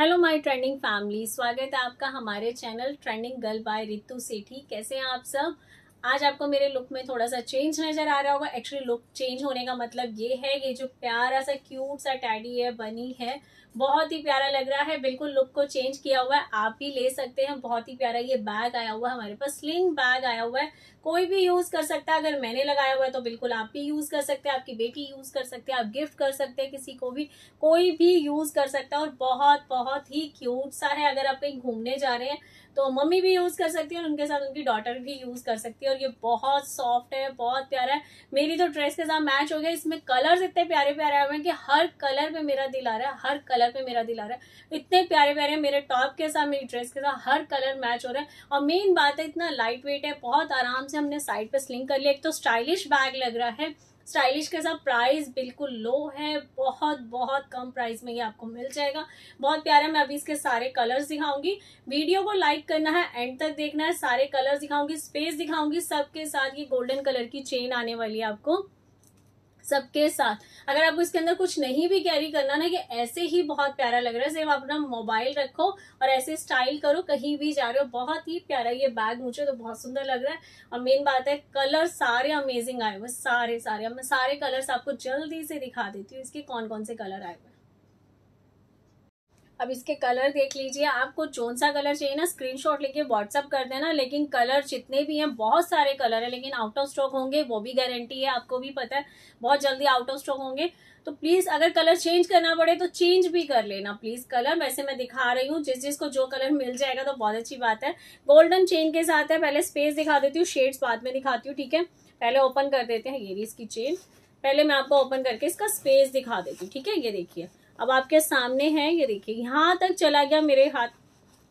Hello my trending family स्वागत है आपका हमारे channel trending girl by Ritu Sethi कैसे हैं आप सब आज आपको मेरे लुक में थोड़ा सा चेंज नजर आ रहा होगा एक्चुअली लुक चेंज होने का मतलब ये है ये जो प्यारा सा क्यूट सा टैडी है बनी है बहुत ही प्यारा लग रहा है बिल्कुल लुक को चेंज किया हुआ है आप भी ले सकते हैं बहुत ही प्यारा ये बैग आया हुआ है हमारे पास स्लिंग बैग आया हुआ है कोई भी यूज कर सकता है अगर मैंने लगाया हुआ है तो बिल्कुल आप भी यूज कर सकते हैं आपकी बेटी यूज कर सकते हैं आप गिफ्ट कर सकते हैं किसी को भी कोई भी यूज कर सकता है और बहुत बहुत ही क्यूट सा है अगर आप कहीं घूमने जा रहे हैं तो मम्मी भी यूज कर सकती है और उनके साथ उनकी डॉटर भी यूज कर सकती है है और ये बहुत सॉफ्ट है बहुत प्यारा है मेरी तो ड्रेस के साथ मैच हो गया इसमें कलर्स इतने प्यारे प्यारे आए हुए हैं कि हर कलर पे मेरा दिल आ रहा है हर कलर पे मेरा दिल आ रहा है इतने प्यारे प्यारे मेरे टॉप के साथ मेरी ड्रेस के साथ हर कलर मैच हो रहा है और मेन बात है इतना लाइट वेट है बहुत आराम से हमने साइड पर स्लिंग कर लिया एक तो स्टाइलिश बैग लग रहा है स्टाइलिश के साथ प्राइस बिल्कुल लो है बहुत बहुत कम प्राइस में ये आपको मिल जाएगा बहुत प्यारा मैं अभी इसके सारे कलर्स दिखाऊंगी वीडियो को लाइक करना है एंड तक देखना है सारे कलर्स दिखाऊंगी स्पेस दिखाऊंगी सबके साथ ये गोल्डन कलर की चेन आने वाली है आपको सबके साथ अगर आपको इसके अंदर कुछ नहीं भी कैरी करना ना कि ऐसे ही बहुत प्यारा लग रहा है सिर्फ अपना मोबाइल रखो और ऐसे स्टाइल करो कहीं भी जा रहे हो बहुत ही प्यारा ये बैग मुझे तो बहुत सुंदर लग रहा है और मेन बात है कलर सारे अमेजिंग आए हुए सारे सारे मैं सारे कलर्स आपको जल्दी से दिखा देती हूँ इसके कौन कौन से कलर आए हुए अब इसके कलर देख लीजिए आपको कौन सा कलर चाहिए ना स्क्रीनशॉट लेके व्हाट्सअप कर देना लेकिन कलर जितने भी हैं बहुत सारे कलर हैं लेकिन आउट ऑफ स्टॉक होंगे वो भी गारंटी है आपको भी पता है बहुत जल्दी आउट ऑफ स्टॉक होंगे तो प्लीज़ अगर कलर चेंज करना पड़े तो चेंज भी कर लेना प्लीज़ कलर वैसे मैं दिखा रही हूँ जिस जिसको जो कलर मिल जाएगा तो बहुत अच्छी बात है गोल्डन चेन के साथ है पहले स्पेस दिखा देती हूँ शेड्स बाद में दिखाती हूँ ठीक है पहले ओपन कर देते हैं ये भी इसकी चेन पहले मैं आपको ओपन करके इसका स्पेस दिखा देती हूँ ठीक है ये देखिए अब आपके सामने है ये देखिए यहाँ तक चला गया मेरे हाथ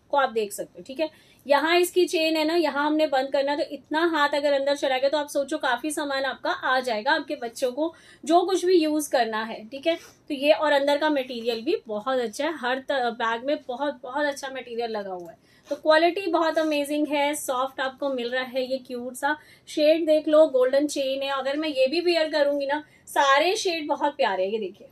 को आप देख सकते हो ठीक है यहाँ इसकी चेन है ना यहाँ हमने बंद करना तो इतना हाथ अगर अंदर चला गया तो आप सोचो काफी सामान आपका आ जाएगा आपके बच्चों को जो कुछ भी यूज करना है ठीक है तो ये और अंदर का मटेरियल भी बहुत अच्छा है हर बैग में बहुत बहुत अच्छा मटेरियल लगा हुआ है तो क्वालिटी बहुत अमेजिंग है सॉफ्ट आपको मिल रहा है ये क्यूट सा शेड देख लो गोल्डन चेन है अगर मैं ये भी वेयर करूंगी ना सारे शेड बहुत प्यारे हैं ये देखिए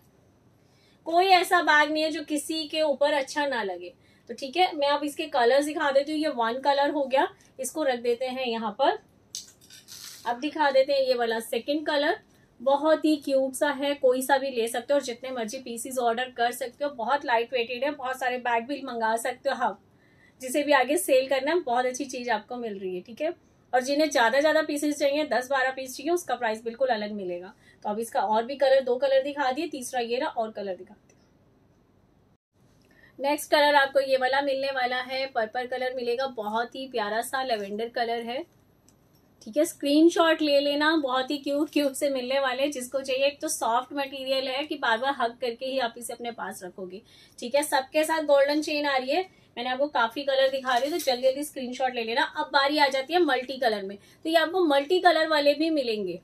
कोई ऐसा बैग नहीं है जो किसी के ऊपर अच्छा ना लगे तो ठीक है मैं आप इसके कलर दिखा देती हूँ ये वन कलर हो गया इसको रख देते हैं यहाँ पर अब दिखा देते हैं ये वाला सेकेंड कलर बहुत ही क्यूट सा है कोई सा भी ले सकते हो और जितने मर्जी पीसीज ऑर्डर कर सकते हो बहुत लाइट वेटेड है बहुत सारे बैग भी मंगा सकते हो हाँ। जिसे भी आगे सेल करना है बहुत अच्छी चीज़ आपको मिल रही है ठीक है और जिन्हें ज़्यादा ज़्यादा पीसेस चाहिए दस बारह पीस चाहिए उसका प्राइस बिल्कुल अलग मिलेगा तो अब इसका और भी कलर दो कलर दिखा दिए तीसरा ये रहा और कलर दिखा दिए नेक्स्ट कलर आपको ये वाला मिलने वाला है पर्पल कलर मिलेगा बहुत ही प्यारा सा लेवेंडर कलर है ठीक है स्क्रीनशॉट ले लेना बहुत ही क्यूट क्यूट से मिलने वाले जिसको चाहिए एक तो सॉफ्ट मटेरियल है कि बार बार हक करके ही आप इसे अपने पास रखोगे ठीक है सबके साथ गोल्डन चेन आ रही है मैंने आपको काफी कलर दिखा रही है तो जल्दी जल्दी स्क्रीनशॉट ले लेना अब बारी आ जाती है मल्टी कलर में तो ये आपको मल्टी कलर वाले भी मिलेंगे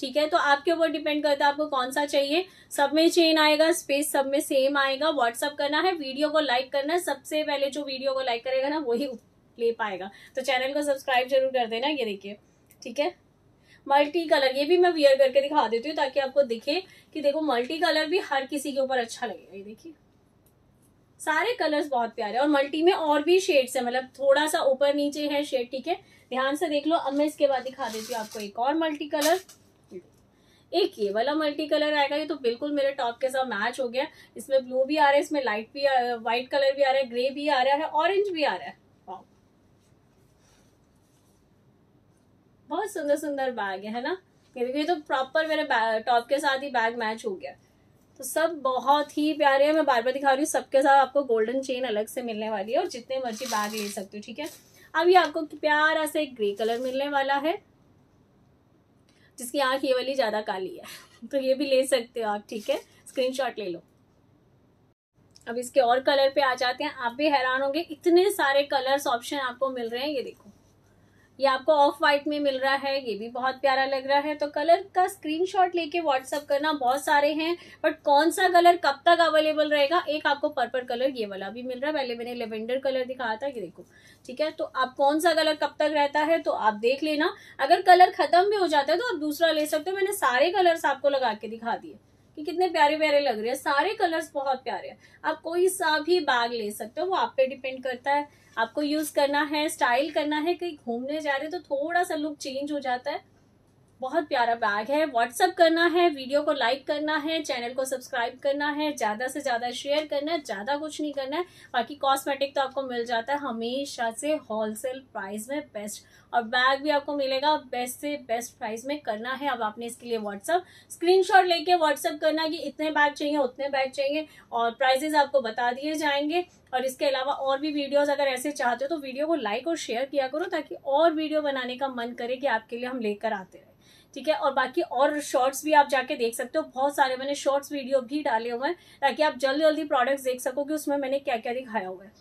ठीक है तो आपके ऊपर डिपेंड करता है आपको कौन सा चाहिए सब में चेन आएगा स्पेस सब में सेम आएगा व्हाट्सअप करना है वीडियो को लाइक करना है सबसे पहले जो वीडियो को लाइक करेगा ना वही ले पाएगा तो चैनल को सब्सक्राइब जरूर कर देना ये देखिए ठीक है मल्टी कलर ये भी मैं वियर करके दिखा देती हूँ ताकि आपको दिखे कि देखो मल्टी कलर भी हर किसी के ऊपर अच्छा लगेगा ये देखिए सारे कलर्स बहुत प्यारे और मल्टी में और भी शेड्स है मतलब थोड़ा सा ऊपर नीचे है शेड ठीक है ध्यान से देख लो अब मैं इसके बाद दिखा देती हूँ आपको एक और मल्टी कलर एक ये वाला मल्टी कलर आएगा ये तो बिल्कुल मेरे टॉप के साथ मैच हो गया इसमें ब्लू भी आ रहा है इसमें लाइट भी आ रहा है वाइट कलर भी आ रहा है ग्रे भी आ रहा है ऑरेंज भी आ रहा है बहुत सुंदर सुंदर बैग है ना ये देखिए तो प्रॉपर मेरे टॉप के साथ ही बैग मैच हो गया तो सब बहुत ही प्यारे हैं मैं बार बार दिखा रही हूँ सबके साथ आपको गोल्डन चेन अलग से मिलने वाली है और जितने मर्जी बैग ले सकते हो ठीक है अब ये आपको प्यारा से एक ग्रे कलर मिलने वाला है जिसकी आँख ये वाली ज़्यादा काली है तो ये भी ले सकते हो आप ठीक है स्क्रीन ले लो अब इसके और कलर पे आ जाते हैं आप भी हैरान होंगे इतने सारे कलर्स ऑप्शन आपको मिल रहे हैं ये देखो ये आपको ऑफ वाइट में मिल रहा है ये भी बहुत प्यारा लग रहा है तो कलर का स्क्रीनशॉट लेके व्हाट्सअप करना बहुत सारे हैं बट कौन सा कलर कब तक अवेलेबल रहेगा एक आपको पर्पल कलर ये वाला भी मिल रहा है पहले मैंने लेवेंडर कलर दिखाया था ये देखो ठीक है तो आप कौन सा कलर कब तक रहता है तो आप देख लेना अगर कलर खत्म भी हो जाता है तो आप दूसरा ले सकते हो मैंने सारे कलर्स आपको लगा के दिखा दिए कि कितने प्यारे प्यारे लग रहे हैं सारे कलर्स बहुत प्यारे हैं आप कोई सा भी बैग ले सकते हो वो आप पे डिपेंड करता है आपको यूज करना है स्टाइल करना है कहीं घूमने जा रहे हो तो थोड़ा सा लुक चेंज हो जाता है बहुत प्यारा बैग है व्हाट्सअप करना है वीडियो को लाइक करना है चैनल को सब्सक्राइब करना है ज़्यादा से ज़्यादा शेयर करना है ज़्यादा कुछ नहीं करना है बाकी कॉस्मेटिक तो आपको मिल जाता है हमेशा से होलसेल प्राइस में बेस्ट और बैग भी आपको मिलेगा बेस्ट से बेस्ट प्राइस में करना है अब आपने इसके लिए व्हाट्सअप स्क्रीन लेके व्हाट्सअप करना कि इतने बैग चाहिए उतने बैग चाहिए और प्राइजेज आपको बता दिए जाएंगे और इसके अलावा और भी वीडियोस अगर ऐसे चाहते हो तो वीडियो को लाइक और शेयर किया करो ताकि और वीडियो बनाने का मन करे कि आपके लिए हम लेकर आते रहे ठीक है और बाकी और शॉर्ट्स भी आप जाके देख सकते हो बहुत सारे मैंने शॉर्ट्स वीडियो भी डाले हुए हैं ताकि आप जल्दी जल्दी प्रोडक्ट्स देख सको कि उसमें मैंने क्या क्या दिखाया हुआ है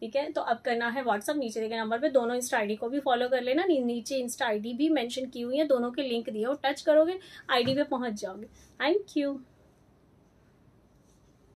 ठीक है तो अब करना है व्हाट्सअप नीचे देखे नंबर पे दोनों इंस्टा आईडी को भी फॉलो कर लेना नीचे इंस्टा आईडी भी मेंशन की हुई है दोनों के लिंक दिए हो टच करोगे आईडी पे पहुंच जाओगे थैंक यू